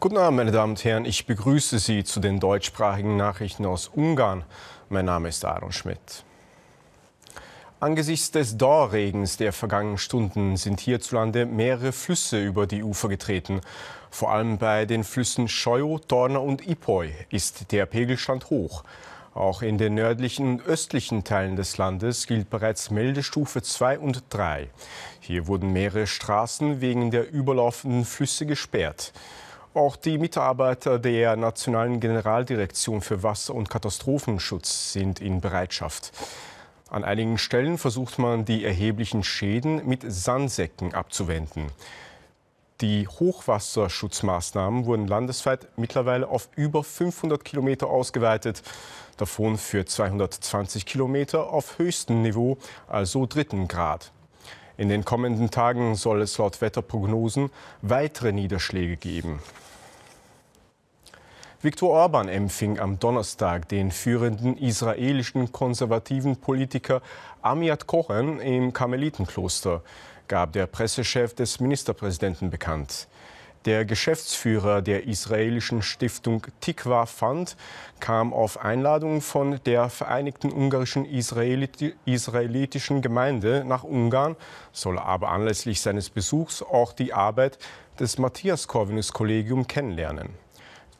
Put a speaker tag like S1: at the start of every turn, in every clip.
S1: Guten Abend, meine Damen und Herren. Ich begrüße Sie zu den deutschsprachigen Nachrichten aus Ungarn. Mein Name ist Aaron Schmidt. Angesichts des Dorregens der vergangenen Stunden sind hierzulande mehrere Flüsse über die Ufer getreten. Vor allem bei den Flüssen Scheu, Dorna und Ipoi ist der Pegelstand hoch. Auch in den nördlichen und östlichen Teilen des Landes gilt bereits Meldestufe 2 und 3. Hier wurden mehrere Straßen wegen der überlaufenden Flüsse gesperrt. Auch die Mitarbeiter der Nationalen Generaldirektion für Wasser- und Katastrophenschutz sind in Bereitschaft. An einigen Stellen versucht man, die erheblichen Schäden mit Sandsäcken abzuwenden. Die Hochwasserschutzmaßnahmen wurden landesweit mittlerweile auf über 500 Kilometer ausgeweitet, davon für 220 Kilometer auf höchstem Niveau, also dritten Grad. In den kommenden Tagen soll es laut Wetterprognosen weitere Niederschläge geben. Viktor Orban empfing am Donnerstag den führenden israelischen konservativen Politiker Amiat Kochen im Karmelitenkloster, gab der Pressechef des Ministerpräsidenten bekannt. Der Geschäftsführer der israelischen Stiftung Tikva Fund kam auf Einladung von der Vereinigten Ungarischen Israelit Israelitischen Gemeinde nach Ungarn, soll aber anlässlich seines Besuchs auch die Arbeit des Matthias Corvinus Kollegium kennenlernen.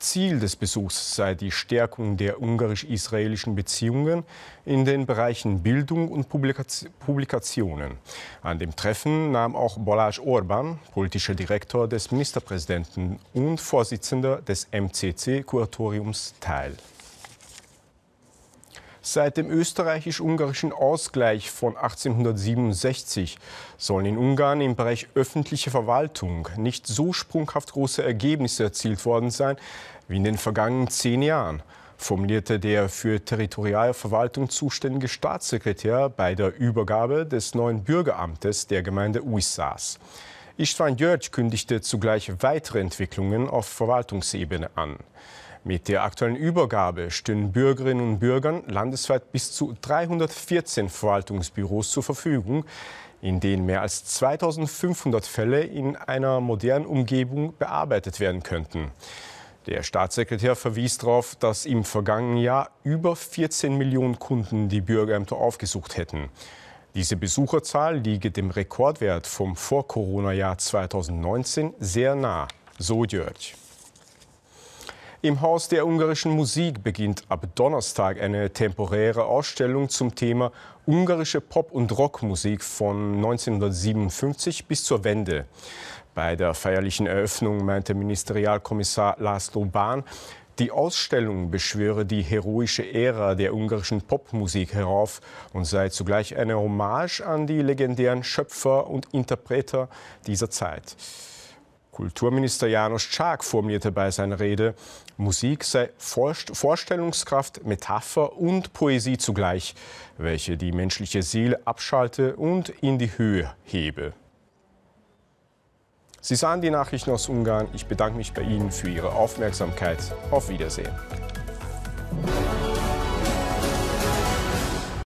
S1: Ziel des Besuchs sei die Stärkung der ungarisch-israelischen Beziehungen in den Bereichen Bildung und Publikationen. An dem Treffen nahm auch Balázs Orban, politischer Direktor des Ministerpräsidenten und Vorsitzender des MCC-Kuratoriums, teil. Seit dem österreichisch-ungarischen Ausgleich von 1867 sollen in Ungarn im Bereich öffentliche Verwaltung nicht so sprunghaft große Ergebnisse erzielt worden sein wie in den vergangenen zehn Jahren formulierte der für territoriale Verwaltung zuständige Staatssekretär bei der Übergabe des neuen Bürgeramtes der Gemeinde Uissas. Istvan György kündigte zugleich weitere Entwicklungen auf Verwaltungsebene an. Mit der aktuellen Übergabe stünden Bürgerinnen und Bürgern landesweit bis zu 314 Verwaltungsbüros zur Verfügung, in denen mehr als 2500 Fälle in einer modernen Umgebung bearbeitet werden könnten. Der Staatssekretär verwies darauf, dass im vergangenen Jahr über 14 Millionen Kunden die Bürgerämter aufgesucht hätten. Diese Besucherzahl liege dem Rekordwert vom Vor-Corona-Jahr 2019 sehr nah, so Jörg. Im Haus der ungarischen Musik beginnt ab Donnerstag eine temporäre Ausstellung zum Thema ungarische Pop- und Rockmusik von 1957 bis zur Wende. Bei der feierlichen Eröffnung meinte Ministerialkommissar Laszlo Bahn, die Ausstellung beschwöre die heroische Ära der ungarischen Popmusik herauf und sei zugleich eine Hommage an die legendären Schöpfer und Interpreter dieser Zeit. Kulturminister Janos Czak formulierte bei seiner Rede, Musik sei Vorstellungskraft, Metapher und Poesie zugleich, welche die menschliche Seele abschalte und in die Höhe hebe. Sie sahen die Nachrichten aus Ungarn. Ich bedanke mich bei Ihnen für Ihre Aufmerksamkeit. Auf Wiedersehen.